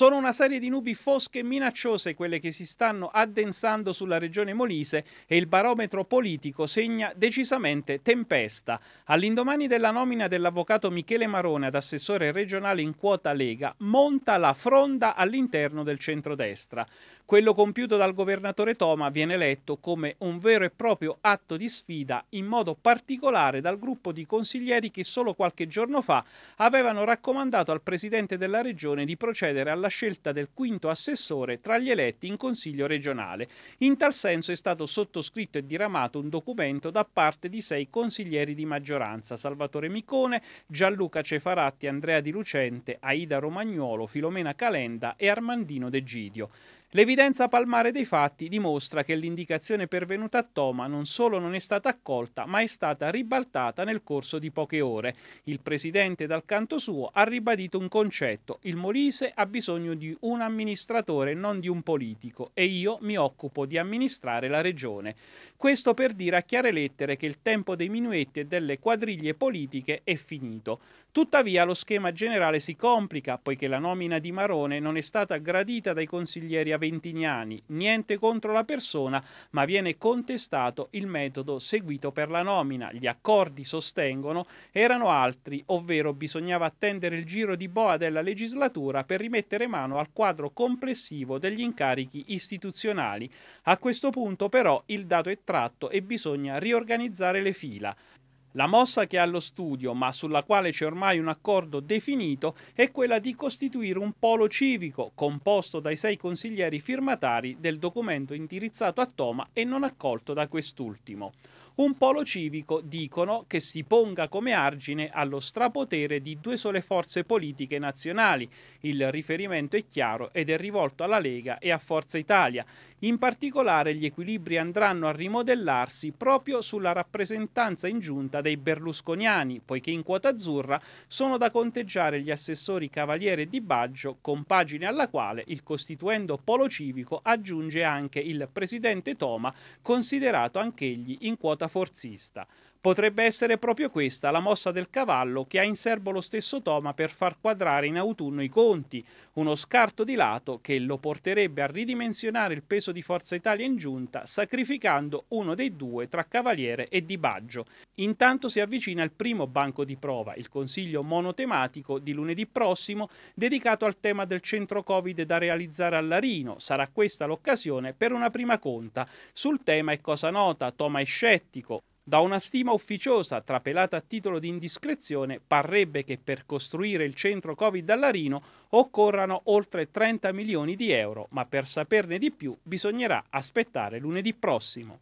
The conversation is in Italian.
Sono una serie di nubi fosche e minacciose quelle che si stanno addensando sulla regione Molise e il barometro politico segna decisamente tempesta. All'indomani della nomina dell'avvocato Michele Marone ad assessore regionale in quota Lega, monta la fronda all'interno del centrodestra. Quello compiuto dal governatore Toma viene letto come un vero e proprio atto di sfida, in modo particolare dal gruppo di consiglieri che solo qualche giorno fa avevano raccomandato al presidente della regione di procedere alla scelta del quinto assessore tra gli eletti in Consiglio regionale. In tal senso è stato sottoscritto e diramato un documento da parte di sei consiglieri di maggioranza, Salvatore Micone, Gianluca Cefaratti, Andrea Di Lucente, Aida Romagnolo, Filomena Calenda e Armandino De Gidio. L'evidenza palmare dei fatti dimostra che l'indicazione pervenuta a Toma non solo non è stata accolta, ma è stata ribaltata nel corso di poche ore. Il presidente dal canto suo ha ribadito un concetto: il Molise ha bisogno di un amministratore, non di un politico e io mi occupo di amministrare la regione. Questo per dire a chiare lettere che il tempo dei minuetti e delle quadriglie politiche è finito. Tuttavia lo schema generale si complica poiché la nomina di Marone non è stata gradita dai consiglieri avversari Ventignani. Niente contro la persona, ma viene contestato il metodo seguito per la nomina. Gli accordi, sostengono, erano altri, ovvero bisognava attendere il giro di boa della legislatura per rimettere mano al quadro complessivo degli incarichi istituzionali. A questo punto però il dato è tratto e bisogna riorganizzare le fila. La mossa che ha allo studio, ma sulla quale c'è ormai un accordo definito, è quella di costituire un polo civico composto dai sei consiglieri firmatari del documento indirizzato a Toma e non accolto da quest'ultimo. Un polo civico, dicono, che si ponga come argine allo strapotere di due sole forze politiche nazionali. Il riferimento è chiaro ed è rivolto alla Lega e a Forza Italia. In particolare gli equilibri andranno a rimodellarsi proprio sulla rappresentanza in giunta scelta dei berlusconiani, poiché in quota azzurra sono da conteggiare gli assessori Cavaliere e di Baggio, compagine alla quale il costituendo polo civico aggiunge anche il presidente Toma, considerato anch'egli in quota forzista. Potrebbe essere proprio questa la mossa del cavallo che ha in serbo lo stesso Toma per far quadrare in autunno i conti, uno scarto di lato che lo porterebbe a ridimensionare il peso di Forza Italia in giunta, sacrificando uno dei due tra Cavaliere e Di Baggio. Intanto si avvicina il primo banco di prova, il consiglio monotematico di lunedì prossimo, dedicato al tema del centro Covid da realizzare a Larino. Sarà questa l'occasione per una prima conta. Sul tema è cosa nota, Toma è scettico, da una stima ufficiosa, trapelata a titolo di indiscrezione, parrebbe che per costruire il centro Covid a Larino occorrano oltre 30 milioni di euro, ma per saperne di più bisognerà aspettare lunedì prossimo.